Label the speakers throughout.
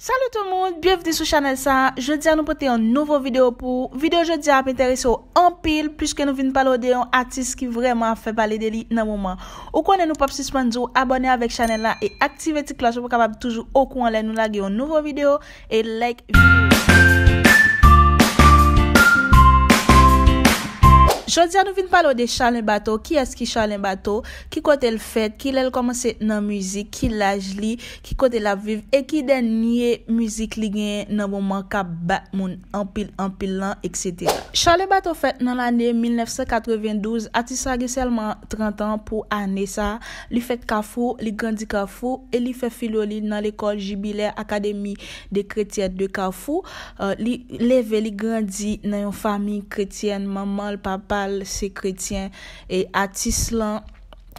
Speaker 1: Salou tout moun, biyev disou chanel sa, je diya nou pote yon nouvo video pou videyo je diya ap interese yon empil Piske nou vin palo de yon atis ki vreman fe pale de li nan mouman Ou konen nou pop sisman zou abone avek chanel la e aktive ti klas ou pou kabab toujou ou konen nou lage yon nouvo video E like videyo Jodi an nou vin palo de Charlene Bato, ki eski Charlene Bato, ki kote l fèt, ki lèl komanse nan müzik, ki l aj li, ki kote l aviv, e ki den nye müzik li gen nan mouman ka bat moun, anpil, anpil lan, etc. Charlene Bato fèt nan l ane 1992, ati sa ge selman 30 an pou ane sa, li fèt kafou, li grandi kafou, e li fè filo li nan l ekol jibile akademi de kretiyen de kafou, euh, li leve, li grandi nan yon fami kretiyen, maman, l papa, se kretyen e atis lan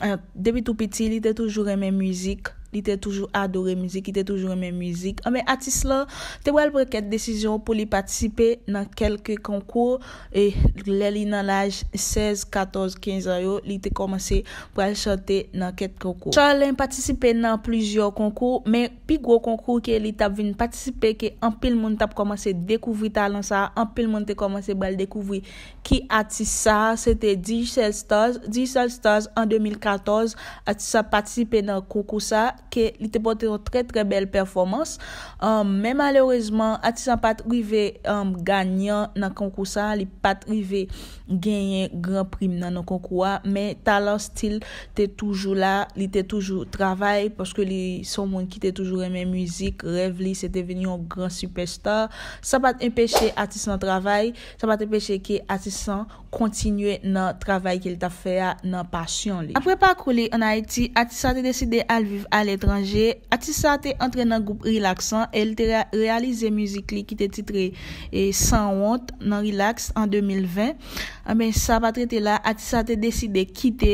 Speaker 1: euh, debi tou piti li de toujou remen mouzik Li te toujou adore mouzik, li te toujou eme mouzik. Ame ati slan, te wèl pou ket desisyon pou li patisipe nan kelke konkou. E lè li nan laj 16, 14, 15 ayo, li te komanse pou al chante nan ket konkou. Chal lèm patisipe nan plouzio konkou, men pi gwo konkou ke li tap vin patisipe ke anpil moun tap komanse dekouvri talan sa. Anpil moun te komanse pou al dekouvri ki ati sa. Sete 10 sel staz, 10 sel staz an 2014 ati sa patisipe nan konkou sa. ke li te pote yon tre tre bel performans. Um, men malerouzman, atisan pat rive um, ganyan nan konkousan, li pat rive genyen gran prim nan nan konkouan, men talan stil te toujou la, li te toujou travay, poske li son moun ki te toujou remen mouzik, rev li se te venyon gran superstar. Sa pat empeshe atisan travay, sa pat empeshe ki atisan kontinye nan travay ki li ta fè ya nan pasyon li. Apre pakou li, an a eti atisan te deside alviv ale, A ti sa te antre nan goup relaxan El te realize muzik li ki te titre eh, Sanwant nan relax an 2020 ah A men sa patre te la A ti sa te deside ki te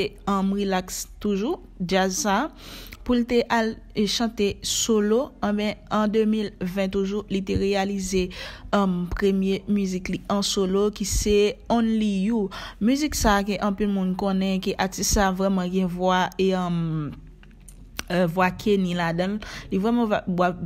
Speaker 1: relax toujou Jazza Poul te al eh, chante solo A men an 2020 toujou li te realize Premier muzik li an solo Ki se Only You Muzik sa ki anpe moun konen Ki a ti sa vreman gen vwa E an... Um, Euh, vwa Kenny la den. Li wèman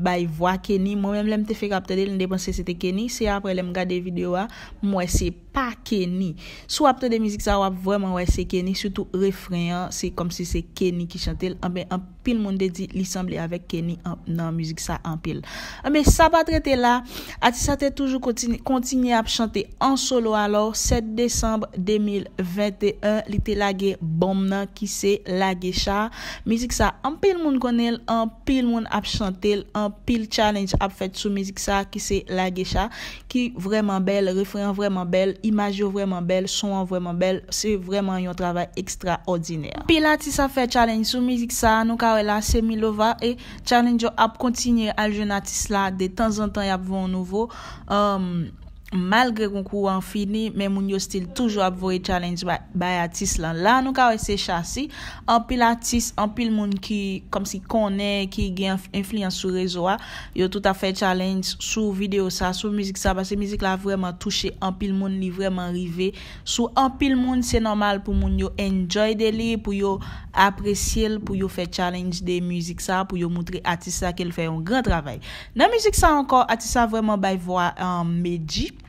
Speaker 1: bay vwa Kenny. Mwen mèm lèm te fèk apte de lèm de panse se te Kenny. Se apre lèm gade videwa, mwen se pa Kenny. Sou apte de mizik sa wèman wè se Kenny. Soutou refreyan. Se kom se se Kenny ki chante lèm. Anpil moun de di l'isemble avè Kenny nan mizik sa anpil. Anpil sabat rete la. Ati sa te toujou kontinye ap chante an solo alò. 7 december 2021. Li te lage bom nan ki se lage cha. Mizik sa anpil Pil moun konel an, pil moun ap chante l, an pil challenge ap fet sou mizik sa ki se la gecha ki vreman bel, refren vreman bel, imajyo vreman bel, son an vreman bel, se vreman yon travay ekstra ordine. Pil atis ap fet challenge sou mizik sa, nou kawe la semi lova e challenge yo ap kontinye al joun atis la de tan zan tan yap voun nouvo. Um, malgre konkou an fini, men moun yo stil toujwa ap vwoye challenge bay atis lan. Lan nou ka wese chasi, anpil atis, anpil moun ki, kom si konen, ki gen influence sou rezoa, yo tout a fè challenge sou video sa, sou müzik sa, basse müzik la vwoye moun touche, anpil moun li vwoye moun rive. Sou anpil moun, se normal pou moun yo enjoy de li, pou yo apresye l, pou yo fè challenge de müzik sa, pou yo moutre atisa ke l fè yon gran travèl. Nan müzik sa ankon, atisa vwoye moun bay vwoye euh, medjip,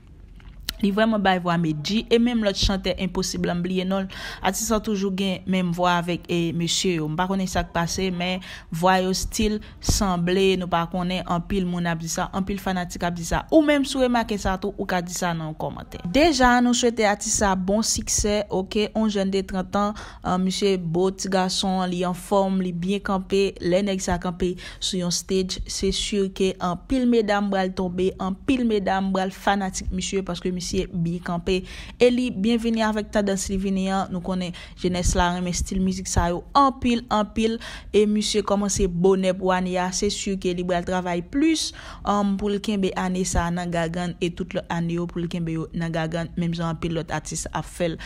Speaker 1: li vwèman bay vwa me di, e mèm lòt chante Imposible Amblyenol, ati sa toujou gen mèm vwa avèk, e mèsyè yo, mpa konen sa kpase, mè vwa yo stil, san blè, nou pwa konen, an pil moun ap di sa, an pil fanatik ap di sa, ou mèm sou e ma ke sa tou, ou ka di sa nan komante. Dejan, nou chwete ati sa bon sikse, ok, on jende 30 an, msyè bot, ti gason, li an form, li bien kampe, le nek sa kampe sou yon stage, se syur ke an pil me dam bral tombe, an pil me dam bral fanatik, msyè, paske E li, bienveni avèk ta dansi li vini an, nou konen jènes la remè stil mizik sa yo anpil, anpil, e moussie komanse bonè pou an ya, se syou ki li bèl travay plus, pou l'kenbe anè sa nan gagan, e tout le an yo pou l'kenbe yo nan gagan, mèm zon anpil lot atis afel.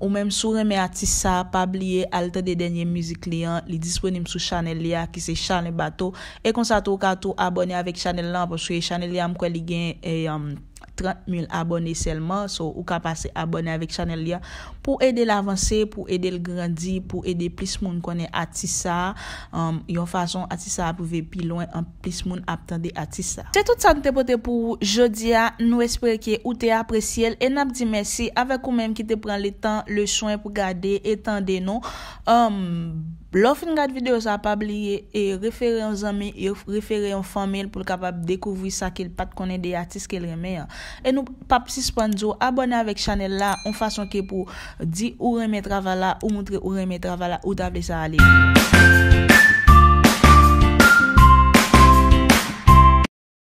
Speaker 1: Ou mèm sou remè atis sa, pabliye, alte de denye mizik li an, li disponim sou chanel li ya, ki se chanel batou, e konsa tou katou abonè avèk chanel lan, pou souye chanel li ya mkwen li gen, e yonm... Um, 30.000 abonè selman, so ou kapase abonè avèk chanel liyan pou edè l'avansè, pou edè l'grandi, pou edè plis moun konè atisa um, yon fason atisa apouve pi lwen an plis moun ap tande atisa se tout sa nou te pote pou jodia nou espere ki ou te apresye el en ap di mèsi avèk ou mèm ki te pran lè tan le chouen pou gade etan de nou lò fin gade videyo sa apabliye e refere yon zami, e refere yon famil pou lè kapab dekouvri sa ki l pat konè de atis ke l remè ya E nou pap si sponjo abone avek chanel la On fason ke pou di ou reme travala Ou mounre ou reme travala Ou table sa ale